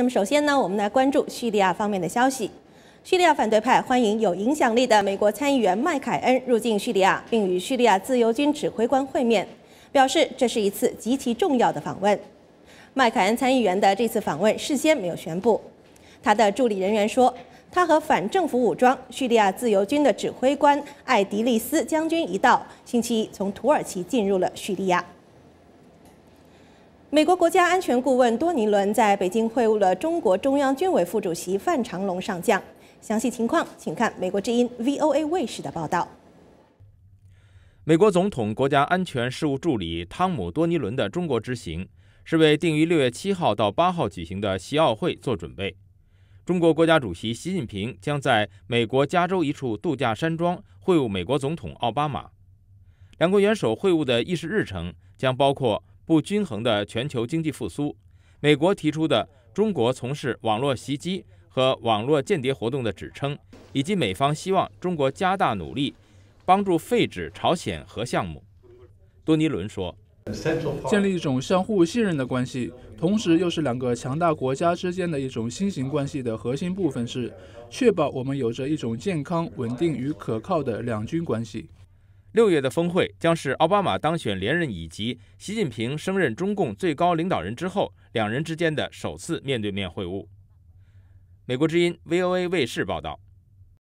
那么首先呢，我们来关注叙利亚方面的消息。叙利亚反对派欢迎有影响力的美国参议员麦凯恩入境叙利亚，并与叙利亚自由军指挥官会面，表示这是一次极其重要的访问。麦凯恩参议员的这次访问事先没有宣布。他的助理人员说，他和反政府武装叙利亚自由军的指挥官艾迪利斯将军一道，星期一从土耳其进入了叙利亚。美国国家安全顾问多尼伦在北京会晤了中国中央军委副主席范长龙上将。详细情况，请看美国之音 VOA 卫视的报道。美国总统国家安全事务助理汤姆多尼伦的中国之行，是为定于六月七号到八号举行的西奥会做准备。中国国家主席习近平将在美国加州一处度假山庄会晤美国总统奥巴马。两国元首会晤的议事日程将包括。不均衡的全球经济复苏，美国提出的中国从事网络袭击和网络间谍活动的指称，以及美方希望中国加大努力帮助废止朝鲜核项目，多尼伦说：“建立一种相互信任的关系，同时又是两个强大国家之间的一种新型关系的核心部分是确保我们有着一种健康、稳定与可靠的两军关系。”六月的峰会将是奥巴马当选连任以及习近平升任中共最高领导人之后两人之间的首次面对面会晤。美国之音 VOA 卫视报道。